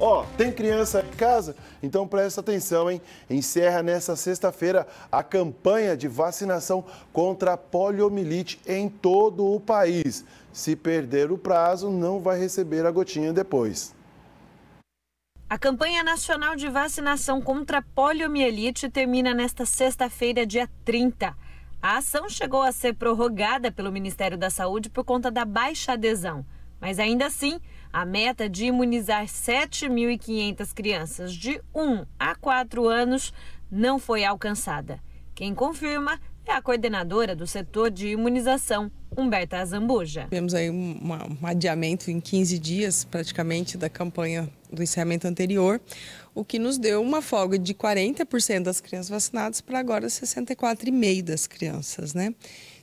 Ó, tem criança em casa? Então presta atenção, hein? Encerra nessa sexta-feira a campanha de vacinação contra a poliomielite em todo o país. Se perder o prazo, não vai receber a gotinha depois. A campanha nacional de vacinação contra a poliomielite termina nesta sexta-feira, dia 30. A ação chegou a ser prorrogada pelo Ministério da Saúde por conta da baixa adesão, mas ainda assim, a meta é de imunizar 7.500 crianças de 1 a 4 anos não foi alcançada. Quem confirma é a coordenadora do setor de imunização, Humberta Azambuja. Temos aí um, um adiamento em 15 dias, praticamente, da campanha do encerramento anterior, o que nos deu uma folga de 40% das crianças vacinadas para agora 64,5% das crianças, né?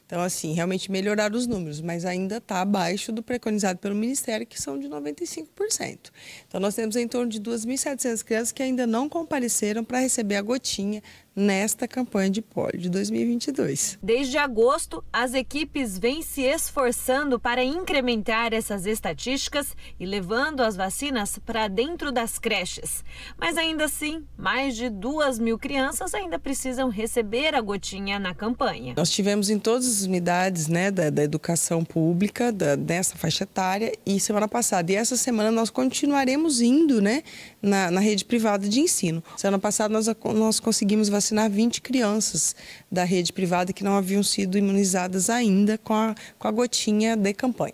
Então, assim, realmente melhorar os números, mas ainda está abaixo do preconizado pelo Ministério, que são de 95%. Então, nós temos em torno de 2.700 crianças que ainda não compareceram para receber a gotinha nesta campanha de pólio de 2022. Desde agosto, as equipes vêm se esforçando para incrementar essas estatísticas e levando as vacinas para dentro das creches. Mas ainda assim, mais de 2 mil crianças ainda precisam receber a gotinha na campanha. Nós tivemos em todos as unidades né, da, da educação pública da, dessa faixa etária e semana passada. E essa semana nós continuaremos indo né, na, na rede privada de ensino. Semana passada nós, nós conseguimos vacinar 20 crianças da rede privada que não haviam sido imunizadas ainda com a, com a gotinha de campanha.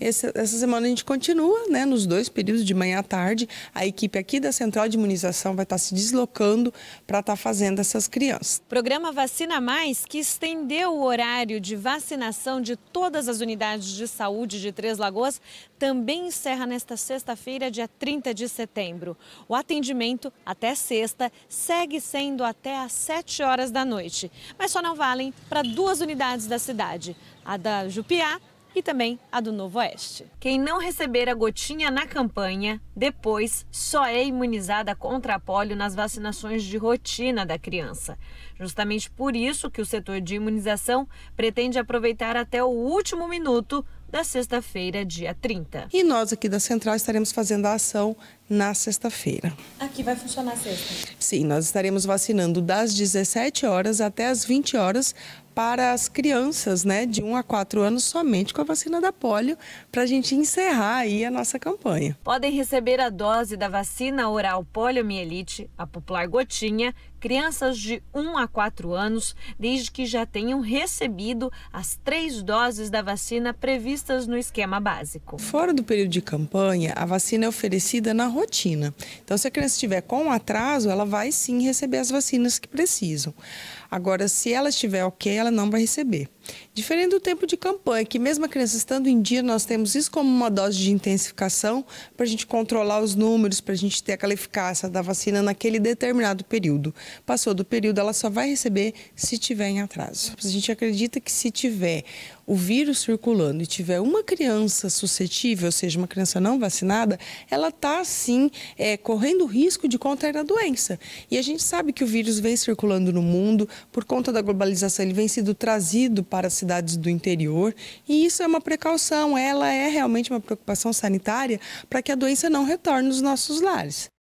Esse, essa semana a gente continua né, nos dois períodos, de manhã à tarde. A equipe aqui da Central de Imunização vai estar se deslocando para estar fazendo essas crianças. Programa Vacina Mais, que estendeu o horário horário de vacinação de todas as unidades de saúde de Três Lagoas também encerra nesta sexta-feira, dia 30 de setembro. O atendimento até sexta segue sendo até às 7 horas da noite, mas só não valem para duas unidades da cidade, a da Jupiá e também a do Novo Oeste. Quem não receber a gotinha na campanha, depois só é imunizada contra a polio nas vacinações de rotina da criança. Justamente por isso que o setor de imunização pretende aproveitar até o último minuto na sexta-feira, dia 30. E nós aqui da Central estaremos fazendo a ação na sexta-feira. Aqui vai funcionar sexta? Sim, nós estaremos vacinando das 17 horas até as 20 horas para as crianças né, de 1 a 4 anos somente com a vacina da polio, para a gente encerrar aí a nossa campanha. Podem receber a dose da vacina oral poliomielite, a popular gotinha, crianças de 1 a 4 anos, desde que já tenham recebido as três doses da vacina previstas no esquema básico. Fora do período de campanha, a vacina é oferecida na rotina. Então, se a criança estiver com atraso, ela vai sim receber as vacinas que precisam. Agora, se ela estiver ok, ela não vai receber. Diferente do tempo de campanha, que mesmo a criança estando em dia, nós temos isso como uma dose de intensificação para a gente controlar os números, para a gente ter aquela eficácia da vacina naquele determinado período. Passou do período, ela só vai receber se tiver em atraso. A gente acredita que se tiver o vírus circulando e tiver uma criança suscetível, ou seja, uma criança não vacinada, ela está sim é, correndo risco de contrair a doença. E a gente sabe que o vírus vem circulando no mundo, por conta da globalização, ele vem sendo trazido para as cidades do interior, e isso é uma precaução, ela é realmente uma preocupação sanitária para que a doença não retorne nos nossos lares.